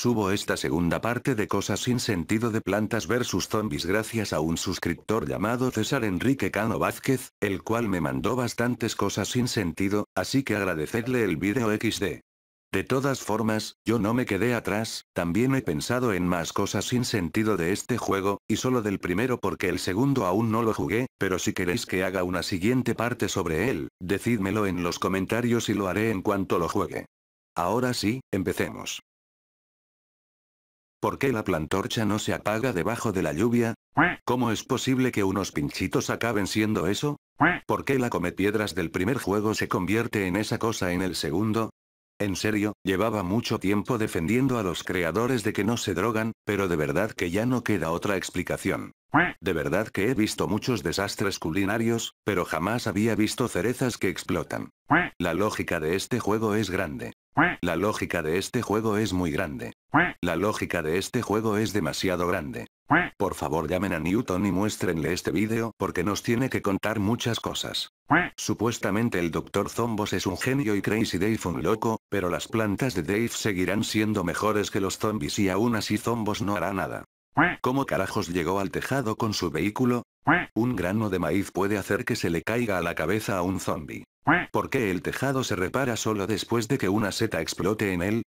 Subo esta segunda parte de Cosas sin sentido de plantas versus zombies gracias a un suscriptor llamado César Enrique Cano Vázquez, el cual me mandó bastantes cosas sin sentido, así que agradecerle el video XD. De todas formas, yo no me quedé atrás, también he pensado en más cosas sin sentido de este juego, y solo del primero porque el segundo aún no lo jugué, pero si queréis que haga una siguiente parte sobre él, decídmelo en los comentarios y lo haré en cuanto lo juegue. Ahora sí, empecemos. ¿Por qué la plantorcha no se apaga debajo de la lluvia? ¿Cómo es posible que unos pinchitos acaben siendo eso? ¿Por qué la piedras del primer juego se convierte en esa cosa en el segundo? En serio, llevaba mucho tiempo defendiendo a los creadores de que no se drogan, pero de verdad que ya no queda otra explicación. De verdad que he visto muchos desastres culinarios, pero jamás había visto cerezas que explotan. La lógica de este juego es grande. La lógica de este juego es muy grande. La lógica de este juego es demasiado grande. Por favor llamen a Newton y muéstrenle este vídeo porque nos tiene que contar muchas cosas. Supuestamente el Dr. Zombos es un genio y Crazy Dave un loco, pero las plantas de Dave seguirán siendo mejores que los zombies y aún así Zombos no hará nada. ¿Cómo carajos llegó al tejado con su vehículo? Un grano de maíz puede hacer que se le caiga a la cabeza a un zombie. Porque el tejado se repara solo después de que una seta explote en él?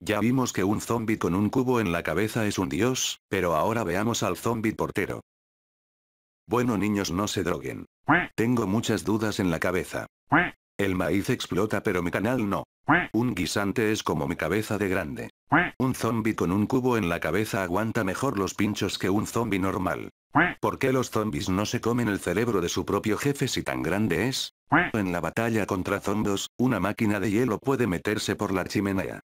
Ya vimos que un zombi con un cubo en la cabeza es un dios, pero ahora veamos al zombi portero. Bueno niños no se droguen. Tengo muchas dudas en la cabeza. El maíz explota pero mi canal no. Un guisante es como mi cabeza de grande. Un zombi con un cubo en la cabeza aguanta mejor los pinchos que un zombi normal. ¿Por qué los zombies no se comen el cerebro de su propio jefe si tan grande es? En la batalla contra zombos, una máquina de hielo puede meterse por la chimenea.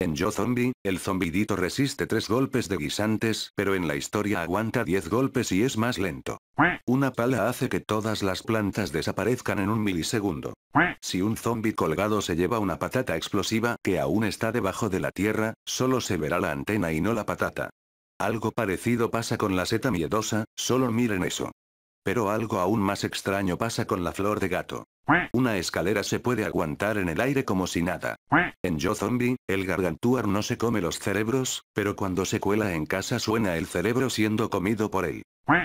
En Yo Zombie, el zombidito resiste tres golpes de guisantes, pero en la historia aguanta diez golpes y es más lento. Una pala hace que todas las plantas desaparezcan en un milisegundo. Si un zombie colgado se lleva una patata explosiva que aún está debajo de la tierra, solo se verá la antena y no la patata. Algo parecido pasa con la seta miedosa, solo miren eso. Pero algo aún más extraño pasa con la flor de gato. Una escalera se puede aguantar en el aire como si nada. En Yo Zombie, el gargantuar no se come los cerebros, pero cuando se cuela en casa suena el cerebro siendo comido por él.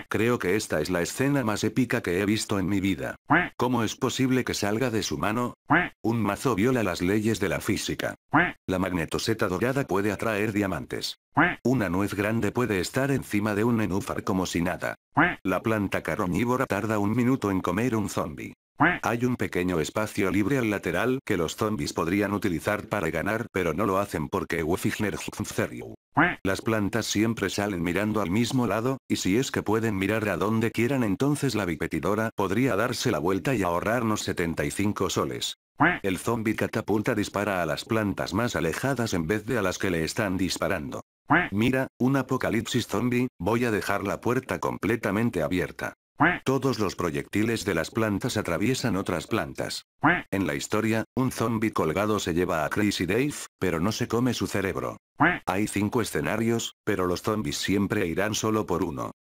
Creo que esta es la escena más épica que he visto en mi vida. ¿Cómo es posible que salga de su mano? Un mazo viola las leyes de la física. La magnetoseta dorada puede atraer diamantes. Una nuez grande puede estar encima de un nenúfar como si nada. La planta carnívora tarda un minuto en comer un zombie. Hay un pequeño espacio libre al lateral que los zombies podrían utilizar para ganar, pero no lo hacen porque Wefigner las plantas siempre salen mirando al mismo lado, y si es que pueden mirar a donde quieran entonces la bipetidora podría darse la vuelta y ahorrarnos 75 soles. El zombie catapulta dispara a las plantas más alejadas en vez de a las que le están disparando. Mira, un apocalipsis zombie, voy a dejar la puerta completamente abierta. Todos los proyectiles de las plantas atraviesan otras plantas. En la historia, un zombie colgado se lleva a Crazy Dave, pero no se come su cerebro. Hay cinco escenarios, pero los zombies siempre irán solo por uno.